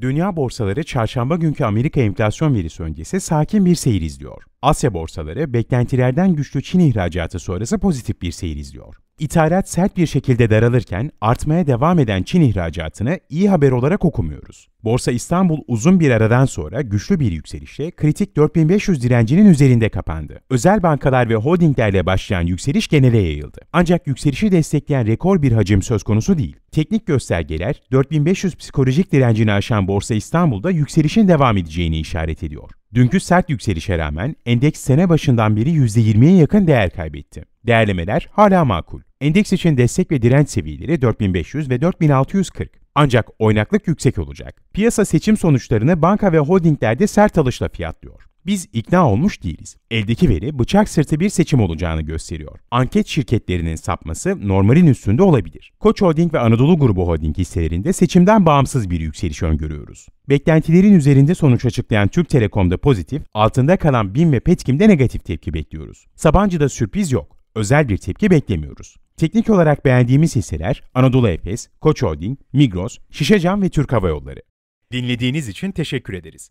Dünya borsaları çarşamba günkü Amerika enflasyon verisi öncesi sakin bir seyir izliyor. Asya borsaları beklentilerden güçlü Çin ihracatı sonrası pozitif bir seyir izliyor. İthalat sert bir şekilde daralırken artmaya devam eden Çin ihracatını iyi haber olarak okumuyoruz. Borsa İstanbul uzun bir aradan sonra güçlü bir yükselişle kritik 4500 direncinin üzerinde kapandı. Özel bankalar ve holdinglerle başlayan yükseliş genele yayıldı. Ancak yükselişi destekleyen rekor bir hacim söz konusu değil. Teknik göstergeler 4500 psikolojik direncini aşan Borsa İstanbul'da yükselişin devam edeceğini işaret ediyor. Dünkü sert yükselişe rağmen endeks sene başından beri %20'ye yakın değer kaybetti. Değerlemeler hala makul. Endeks için destek ve direnç seviyeleri 4500 ve 4640. Ancak oynaklık yüksek olacak. Piyasa seçim sonuçlarını banka ve holdinglerde sert alışla fiyatlıyor. Biz ikna olmuş değiliz. Eldeki veri bıçak sırtı bir seçim olacağını gösteriyor. Anket şirketlerinin sapması normalin üstünde olabilir. Koç Holding ve Anadolu Grubu Holding hisselerinde seçimden bağımsız bir yükseliş öngörüyoruz. Beklentilerin üzerinde sonuç açıklayan Türk Telekom'da pozitif, altında kalan BİM ve Petkim'de negatif tepki bekliyoruz. Sabancı'da sürpriz yok. Özel bir tepki beklemiyoruz. Teknik olarak beğendiğimiz hisseler Anadolu Efes, Koç Holding, Migros, Şişecam ve Türk Hava Yolları. Dinlediğiniz için teşekkür ederiz.